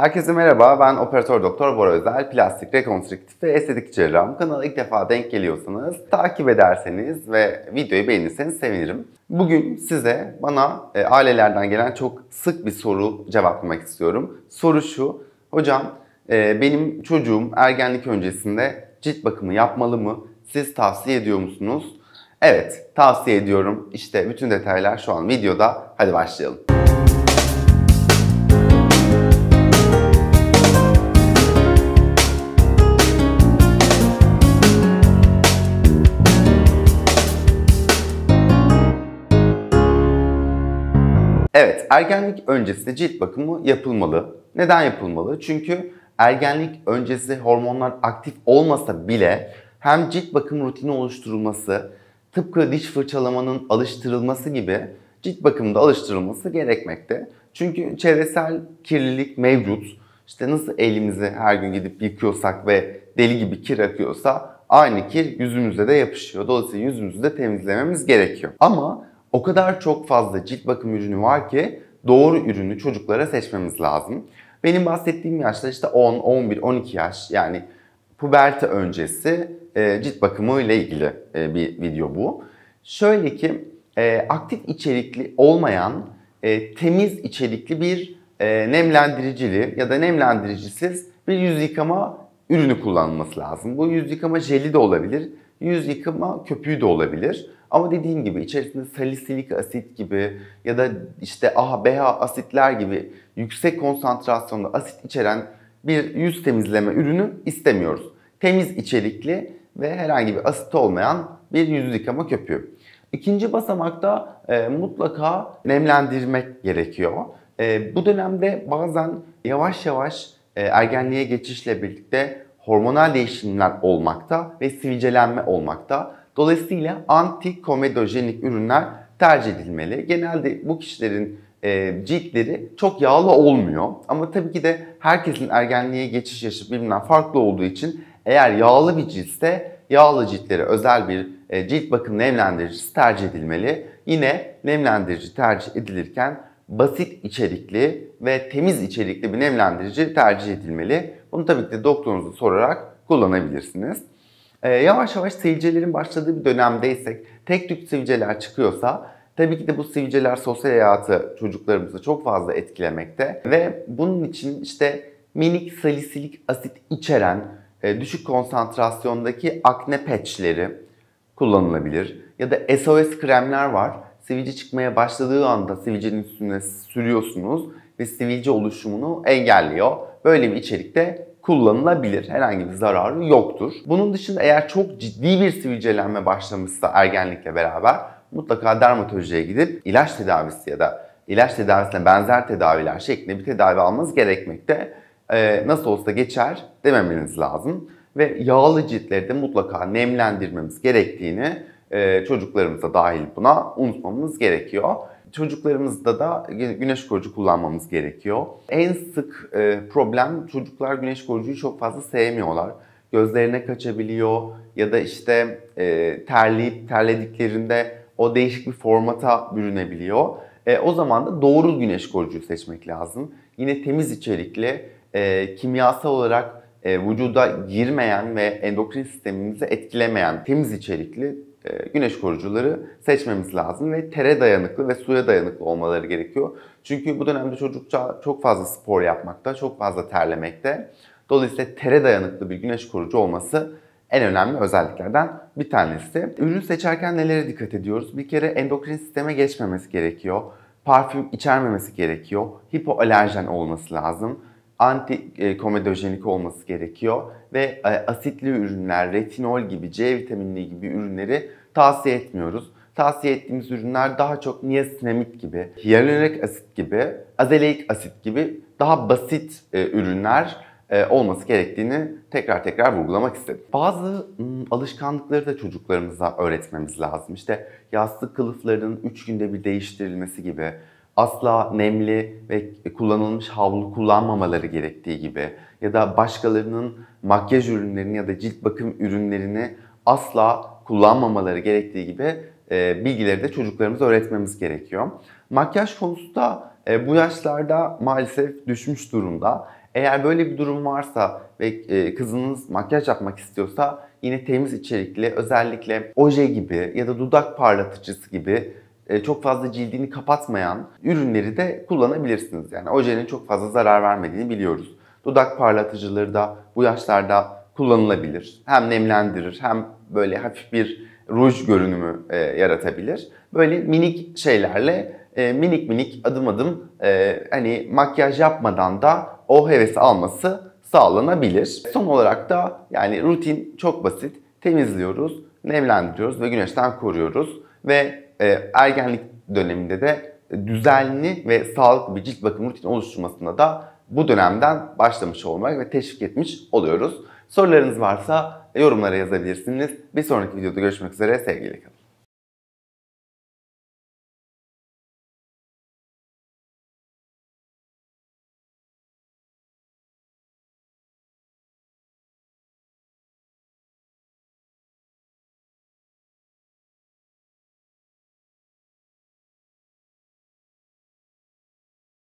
Herkese merhaba, ben operatör doktor Bora Özel, plastik, rekonstrüktif ve estetik cerrahım. Kanala ilk defa denk geliyorsanız takip ederseniz ve videoyu beğenirseniz sevinirim. Bugün size bana e, ailelerden gelen çok sık bir soru cevaplamak istiyorum. Soru şu, hocam e, benim çocuğum ergenlik öncesinde cilt bakımı yapmalı mı? Siz tavsiye ediyor musunuz? Evet, tavsiye ediyorum. İşte bütün detaylar şu an videoda. Hadi başlayalım. Evet, ergenlik öncesi cilt bakımı yapılmalı. Neden yapılmalı? Çünkü ergenlik öncesi hormonlar aktif olmasa bile hem cilt bakım rutini oluşturulması, tıpkı diş fırçalamanın alıştırılması gibi cilt bakımında alıştırılması gerekmekte. Çünkü çevresel kirlilik mevcut. İşte nasıl elimizi her gün gidip yıkıyorsak ve deli gibi kir akıyorsa aynı kir yüzümüze de yapışıyor. Dolayısıyla yüzümüzü de temizlememiz gerekiyor. Ama o kadar çok fazla cilt bakım ürünü var ki doğru ürünü çocuklara seçmemiz lazım. Benim bahsettiğim yaşlar işte 10, 11, 12 yaş yani puberte öncesi e, cilt bakımı ile ilgili e, bir video bu. Şöyle ki e, aktif içerikli olmayan e, temiz içerikli bir e, nemlendiricili ya da nemlendiricisiz bir yüz yıkama ürünü kullanılması lazım. Bu yüz yıkama jeli de olabilir, yüz yıkama köpüğü de olabilir. Ama dediğim gibi içerisinde salisilik asit gibi ya da işte aha BH asitler gibi yüksek konsantrasyonda asit içeren bir yüz temizleme ürünü istemiyoruz. Temiz içerikli ve herhangi bir asit olmayan bir yüz yıkama köpüğü. İkinci basamakta e, mutlaka nemlendirmek gerekiyor. E, bu dönemde bazen yavaş yavaş e, ergenliğe geçişle birlikte hormonal değişimler olmakta ve sivilcelenme olmakta. Dolayısıyla antikomedojenik ürünler tercih edilmeli. Genelde bu kişilerin e, ciltleri çok yağlı olmuyor. Ama tabii ki de herkesin ergenliğe geçiş yaşı birbirinden farklı olduğu için eğer yağlı bir ciltse yağlı ciltlere özel bir e, cilt bakım nemlendiricisi tercih edilmeli. Yine nemlendirici tercih edilirken basit içerikli ve temiz içerikli bir nemlendirici tercih edilmeli. Bunu tabii ki de doktorunuzu sorarak kullanabilirsiniz. E, yavaş yavaş sivilcelerin başladığı bir dönemdeysek tek tük sivilceler çıkıyorsa Tabii ki de bu sivilceler sosyal hayatı çocuklarımızı çok fazla etkilemekte ve bunun için işte minik salisilik asit içeren e, düşük konsantrasyondaki akne peçleri kullanılabilir. Ya da SOS kremler var. Sivilce çıkmaya başladığı anda sivilcenin üstüne sürüyorsunuz ve sivilce oluşumunu engelliyor. Böyle bir içerikte kullanılabilir. Herhangi bir zararı yoktur. Bunun dışında eğer çok ciddi bir sivilcelenme başlamışsa ergenlikle beraber mutlaka dermatolojiye gidip ilaç tedavisi ya da ilaç tedavisine benzer tedaviler şeklinde bir tedavi almanız gerekmekte. Ee, nasıl olsa geçer dememeniz lazım. Ve yağlı ciltleri de mutlaka nemlendirmemiz gerektiğini e, çocuklarımıza dahil buna unutmamız gerekiyor. Çocuklarımızda da güneş koruyucu kullanmamız gerekiyor. En sık e, problem çocuklar güneş koruyucuyu çok fazla sevmiyorlar. Gözlerine kaçabiliyor ya da işte e, terleyip terlediklerinde o değişik bir formata bürünebiliyor. E, o zaman da doğru güneş koruyucuyu seçmek lazım. Yine temiz içerikli, e, kimyasal olarak e, vücuda girmeyen ve endokrin sistemimizi etkilemeyen temiz içerikli e, güneş koruyucuları seçmemiz lazım ve tere dayanıklı ve suya dayanıklı olmaları gerekiyor. Çünkü bu dönemde çocukça çok fazla spor yapmakta, çok fazla terlemekte. Dolayısıyla tere dayanıklı bir güneş koruyucu olması en önemli özelliklerden bir tanesi. Ürün seçerken nelere dikkat ediyoruz? Bir kere endokrin sisteme geçmemesi gerekiyor. Parfüm içermemesi gerekiyor. Hipoalerjen olması lazım Anti antikomedojenik e, olması gerekiyor ve e, asitli ürünler, retinol gibi, C vitaminli gibi ürünleri tavsiye etmiyoruz. Tavsiye ettiğimiz ürünler daha çok niasinamid gibi, hyaluronik asit gibi, azeleik asit gibi daha basit e, ürünler olması gerektiğini tekrar tekrar vurgulamak istedim. Bazı alışkanlıkları da çocuklarımıza öğretmemiz lazım. İşte yastık kılıflarının 3 günde bir değiştirilmesi gibi, asla nemli ve kullanılmış havlu kullanmamaları gerektiği gibi ya da başkalarının makyaj ürünlerini ya da cilt bakım ürünlerini asla kullanmamaları gerektiği gibi e, bilgileri de çocuklarımıza öğretmemiz gerekiyor. Makyaj konusu da e, bu yaşlarda maalesef düşmüş durumda. Eğer böyle bir durum varsa ve e, kızınız makyaj yapmak istiyorsa yine temiz içerikli özellikle oje gibi ya da dudak parlatıcısı gibi e, çok fazla cildini kapatmayan ürünleri de kullanabilirsiniz. Yani ojenin çok fazla zarar vermediğini biliyoruz. Dudak parlatıcıları da bu yaşlarda kullanılabilir. Hem nemlendirir hem böyle hafif bir ruj görünümü e, yaratabilir. Böyle minik şeylerle e, minik minik adım adım e, hani makyaj yapmadan da o hevesi alması sağlanabilir. Son olarak da yani rutin çok basit. Temizliyoruz, nemlendiriyoruz ve güneşten koruyoruz ve e, ergenlik döneminde de düzenli ve sağlıklı bir cilt bakım rutini oluşturmasına da bu dönemden başlamış olmak ve teşvik etmiş oluyoruz. Sorularınız varsa yorumlara yazabilirsiniz. Bir sonraki videoda görüşmek üzere. sevgili kalın.